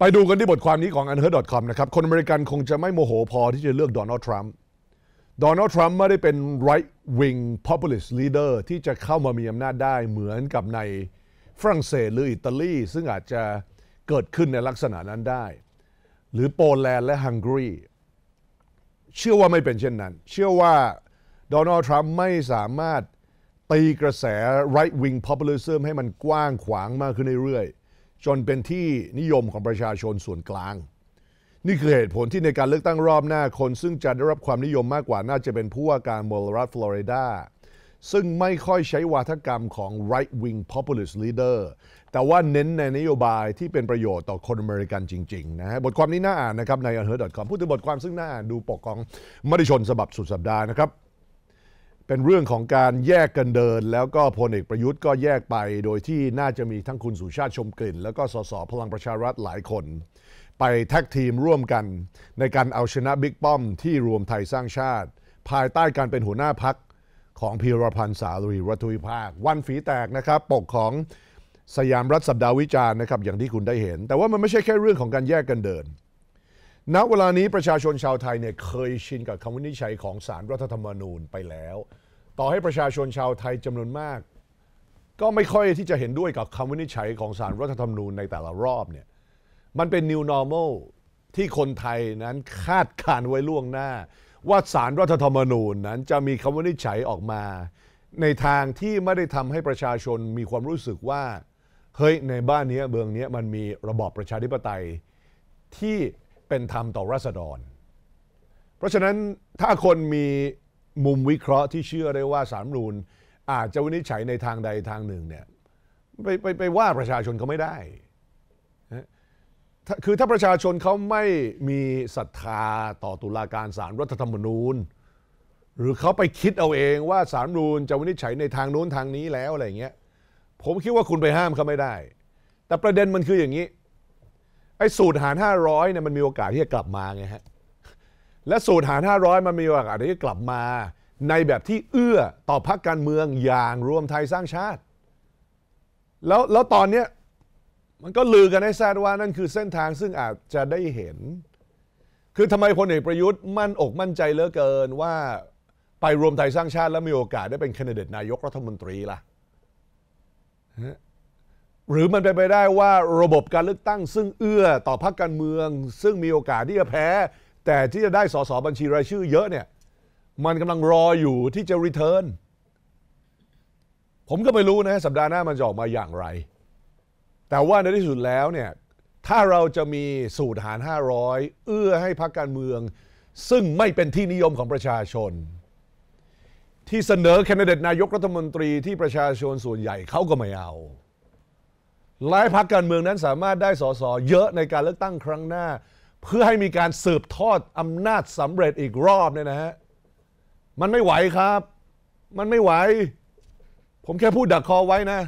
ไปดูกันที่บทความนี้ของ u n h e a r d c o m นะครับ คนอเมริกันคงจะไม่โมโหพอที่จะเลือกโดนัลด์ทรัมป์โดนัลด์ทรัมป์ไม่ได้เป็น right wing populist leader ที่จะเข้ามามีอำนาจได้เหมือนกับในฝรั่งเศสหรืออิตาลี ซึ่งอาจจะเกิดขึ้นในลักษณะนั้นได้ หรือโปแลนด์และฮังการี เชื่อว่าไม่เป็นเช่นนั้น เชื่อว่าโดนัลด์ทรัมป์ไม่สามารถตีกระแส right wing populism ให้มันกว้างขวางมากขึ้นเรื่อยๆจนเป็นที่นิยมของประชาชนส่วนกลาง นี่คือเหตุผลที่ในการเลือกตั้งรอบหน้าคน ซึ่งจะได้รับความนิยมมากกว่าน่าจะเป็นผู้ว่าการมลรัฐฟลอริดาซึ่งไม่ค่อยใช้วาทกรรมของ right wing populist leader แต่ว่าเน้นในนโยบายที่เป็นประโยชน์ต่อคนอเมริกันจริงๆนะฮะบทความนี้น่าอ่านนะครับใน u n h e r c o m พูดถึงบทความซึ่งน่าอ่านดูปกของมติชนฉบับสุดสัปดาห์นะครับเป็นเรื่องของการแยกกันเดิน แล้วก็พลเอกประยุทธ์ก็แยกไปโดยที่น่าจะมีทั้งคุณสุชาติชมกลิ่นแล้วก็สสพลังประชารัฐหลายคน ไปแท็กทีมร่วมกันในการเอาชนะบิ๊กป้อม ที่รวมไทยสร้างชาติ ภายใต้การเป็นหัวหน้าพักของพีรพันธ์สารีรัุวิภาค วันฝีแตกนะครับปกของสยามรัฐสัปดาห์วิจารณ์นะครับอย่างที่คุณได้เห็น แต่ว่ามันไม่ใช่แค่เรื่องของการแยกกันเดินณเวลานี้ประชาชนชาวไทยเนี่ยเคยชิน กับคำวินิจฉัยของสารรัฐธรรมนูญไปแล้ว ต่อให้ประชาชนชาวไทยจำนวนมาก ก็ไม่ค่อยที่จะเห็นด้วยกับคำวินิจฉัยของสารรัฐธรรมนูญในแต่ละรอบเนี่ย มันเป็น new normal ที่คนไทยนั้นคาดการไว้ล่วงหน้า ว่าสารรัฐธรรมนูญนั้นจะมีคำวินิจฉัยออกมา ในทางที่ไม่ได้ทำให้ประชาชนมีความรู้สึกว่า เฮ้ย ในบ้านนี้เมืองนี้มันมีระบอบประชาธิปไตยที่เป็นธรรมต่อรัษฎรเพราะฉะนั้นถ้าคนมีมุมวิเคราะห์ที่เชื่อได้ว่าสามรูน อาจจะวินิจฉัยในทางใดทางหนึ่งเนี่ยไปไปไปว่าประชาชนเขาไม่ได้ คือถ้าประชาชนเขาไม่มีศรัทธาต่อตุลาการสารรัฐธรรมนูญ หรือเขาไปคิดเอาเองว่าสารรูนจะวินิจฉัยในทางโน้นทางนี้แล้วอะไรเงี้ยผมคิดว่าคุณไปห้ามเขาไม่ได้ แต่ประเด็นมันคืออย่างนี้ไอ้สูตรหาร500เนี่ยมันมีโอกาสที่จะกลับมาไงฮะและสูตรหาร500มันมีโอกาสที่จะกลับมา ในแบบที่เอื้อต่อพรรคการเมืองอย่างรวมไทยสร้างชาติ แล้วแล้วตอนเนี้ยมันก็ลือกันให้ทราบว่านั่นคือเส้นทางซึ่งอาจจะได้เห็น คือทำไมพลเอกประยุทธ์มั่นอกมั่นใจเหลือเกินว่าไปรวมไทยสร้างชาติแล้วมีโอกาสได้เป็นแคนดิเดตนายกรัฐมนตรีล่ะหรือมันเป็นไปได้ว่าระบบการเลือกตั้ง ซึ่งเอื้อต่อพรรคการเมือง ซึ่งมีโอกาสที่จะแพ้ แต่ที่จะได้สสบัญชีรายชื่อเยอะเนี่ยมันกำลังรออยู่ที่จะรีเทิร์นผมก็ไม่รู้นะ สัปดาห์หน้ามันจะออกมาอย่างไร แต่ว่าในที่สุดแล้วเนี่ยถ้าเราจะมีสูตรหาร500 เอื้อให้พรรคการเมือง ซึ่งไม่เป็นที่นิยมของประชาชน ที่เสนอแคนดิเดตนายกรัฐมนตรีที่ประชาชนส่วนใหญ่เขาก็ไม่เอาหลายพรรคการเมืองนั้นสามารถได้สสเยอะในการเลือกตั้งครั้งหน้า เพื่อให้มีการสืบทอด อำนาจสำเร็จอีกรอบเนี่ยนะฮะ มันไม่ไหวครับ มันไม่ไหว ผมแค่พูดดักคอไว้นะ